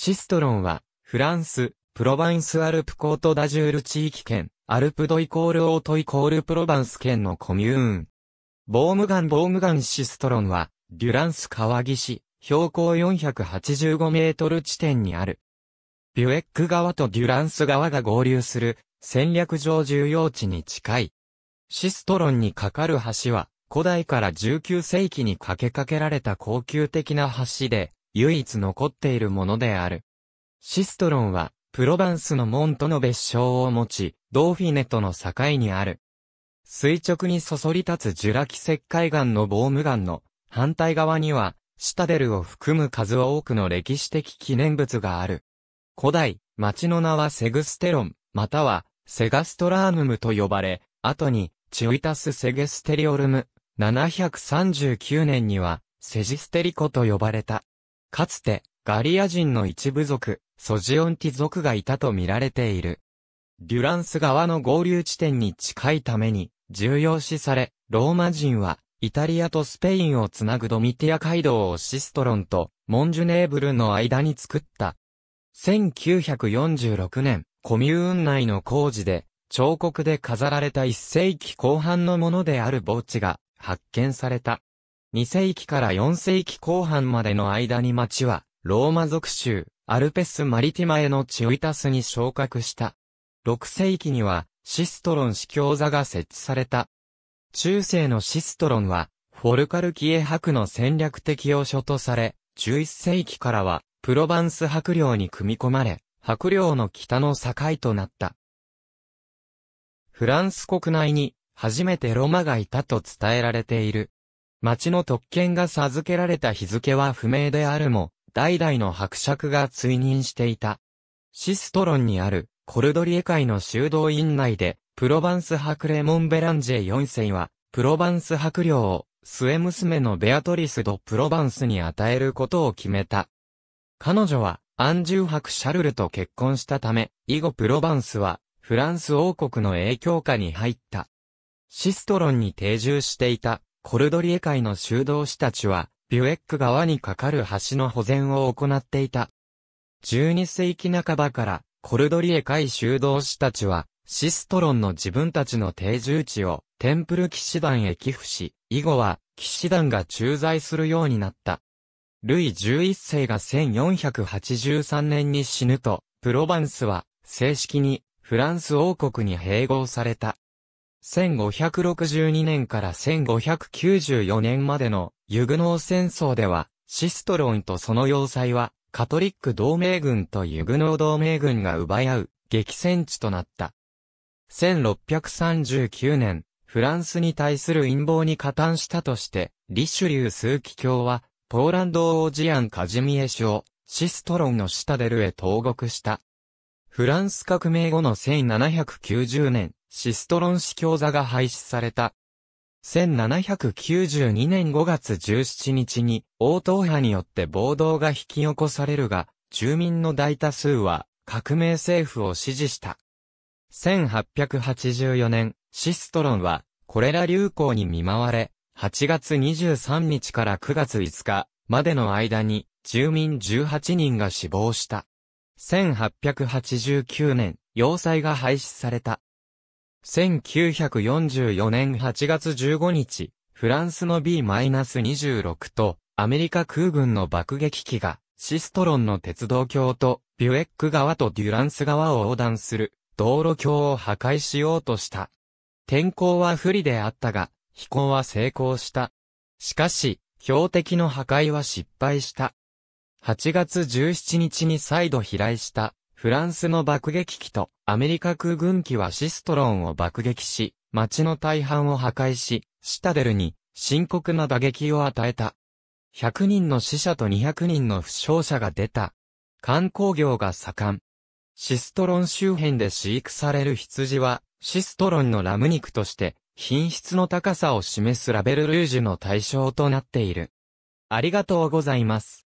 シストロンは、フランス、プロバンスアルプコートダジュール地域圏、アルプドイコールオートイコールプロバンス圏のコミューン。ボームガンボームガンシストロンは、デュランス川岸、標高485メートル地点にある。ビュエック川とデュランス川が合流する、戦略上重要地に近い。シストロンに架かる橋は、古代から19世紀に架けかけられた高級的な橋で、唯一残っているものである。シストロンは、プロバンスの門との別称を持ち、ドーフィネとの境にある。垂直にそそり立つジュラ紀石灰岩のボーム岩の反対側には、シタデルを含む数多くの歴史的記念物がある。古代、町の名はセグステロン、またはセガストラームムと呼ばれ、後に、チュイタス・セゲステリオルム、739年には、セジステリコと呼ばれた。かつて、ガリア人の一部族、ソジオンティ族がいたと見られている。デュランス川の合流地点に近いために、重要視され、ローマ人は、イタリアとスペインをつなぐドミティア街道をシストロンとモンジュネーブルの間に作った。1946年、コミューン内の工事で、彫刻で飾られた1世紀後半のものである墓地が発見された。2世紀から4世紀後半までの間に町は、ローマ属州、アルペス・マリティマへのチュイタスに昇格した。6世紀には、シストロン司教座が設置された。中世のシストロンは、フォルカルキエ博の戦略的要所とされ、11世紀からは、プロヴァンス博領に組み込まれ、博領の北の境となった。フランス国内に、初めてロマがいたと伝えられている。町の特権が授けられた日付は不明であるも、代々の伯爵が追認していた。シストロンにあるコルドリエ会の修道院内で、プロヴァンス伯レモン・ベランジェ4世は、プロヴァンス伯領を末娘のベアトリス・ド・プロヴァンスに与えることを決めた。彼女は、アンジュー伯シャルルと結婚したため、以後プロヴァンスは、フランス王国の影響下に入った。シストロンに定住していたコルドリエ会の修道士たちは、ビュエック川に架かる橋の保全を行っていた。12世紀半ばから、コルドリエ会修道士たちは、シストロンの自分たちの定住地を、テンプル騎士団へ寄付し、以後は、騎士団が駐在するようになった。ルイ11世が1483年に死ぬと、プロヴァンスは、正式に、フランス王国に併合された。1562年から1594年までのユグノー戦争では、シストロンとその要塞は、カトリック同盟軍とユグノー同盟軍が奪い合う激戦地となった。1639年、フランスに対する陰謀に加担したとして、リシュリュー数奇卿は、ポーランド王ジアン・カジミエ氏を、シストロンのシタデルへ投獄した。フランス革命後の1790年、シストロン市教座が廃止された。1792年5月17日に、応答派によって暴動が引き起こされるが、住民の大多数は、革命政府を支持した。1884年、シストロンは、コレラ流行に見舞われ、8月23日から9月5日までの間に、住民18人が死亡した。1889年、要塞が廃止された。1944年8月15日、フランスの B-26 とアメリカ空軍の爆撃機がシストロンの鉄道橋とビュエック川とデュランス川を横断する道路橋を破壊しようとした。天候は不利であったが、飛行は成功した。しかし、標的の破壊は失敗した。8月17日に再度飛来したフランスの爆撃機とアメリカ空軍機はシストロンを爆撃し、街の大半を破壊し、シタデルに深刻な打撃を与えた。100人の死者と200人の負傷者が出た。観光業が盛ん。シストロン周辺で飼育される羊は、シストロンのラム肉として、品質の高さを示すラベルルージュの対象となっている。ありがとうございます。